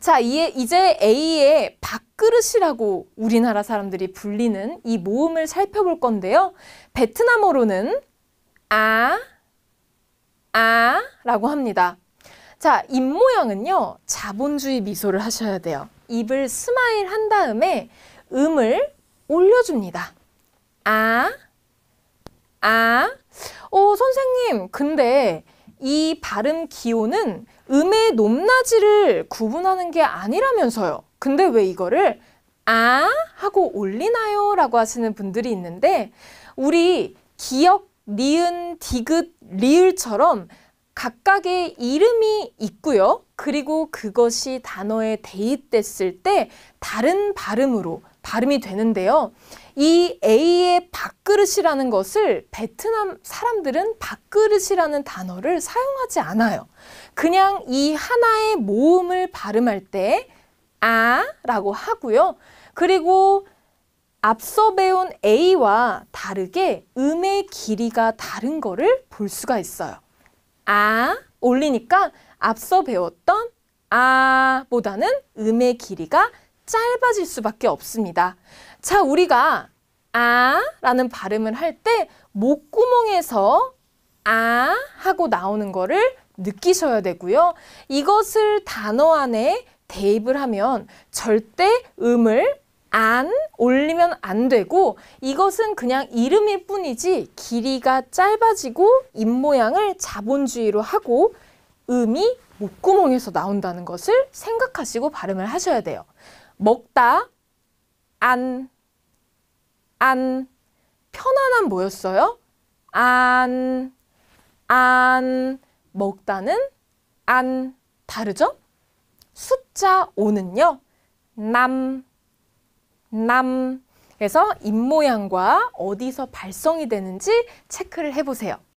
자, 이에 이제 A의 밥그릇이라고 우리나라 사람들이 불리는 이 모음을 살펴볼 건데요. 베트남어로는 아, 아 라고 합니다. 자, 입모양은요. 자본주의 미소를 하셔야 돼요. 입을 스마일 한 다음에 음을 올려줍니다. 아, 아. 오, 선생님, 근데 이 발음 기호는 음의 높낮이를 구분하는 게 아니라면서요. 근데 왜 이거를 아 하고 올리나요? 라고 하시는 분들이 있는데 우리 기역, 니은, 디귿, 리을처럼 각각의 이름이 있고요. 그리고 그것이 단어에 대입됐을 때 다른 발음으로 발음이 되는데요. 이 A의 밥그릇이라는 것을 베트남 사람들은 밥그릇이라는 단어를 사용하지 않아요. 그냥 이 하나의 모음을 발음할 때아 라고 하고요. 그리고 앞서 배운 A와 다르게 음의 길이가 다른 거를 볼 수가 있어요. 아 올리니까 앞서 배웠던 아보다는 음의 길이가 짧아질 수밖에 없습니다. 자, 우리가 아 라는 발음을 할 때 목구멍에서 아 하고 나오는 거를 느끼셔야 되고요. 이것을 단어 안에 대입을 하면 절대 음을 안 올리면 안 되고 이것은 그냥 이름일 뿐이지 길이가 짧아지고 입 모양을 자본주의로 하고 음이 목구멍에서 나온다는 것을 생각하시고 발음을 하셔야 돼요. 먹다, 안, 안, 편안한 뭐였어요? 안, 안, 먹다는 안 다르죠? 숫자 5는요. 남, 남. 그래서 입모양과 어디서 발성이 되는지 체크를 해보세요.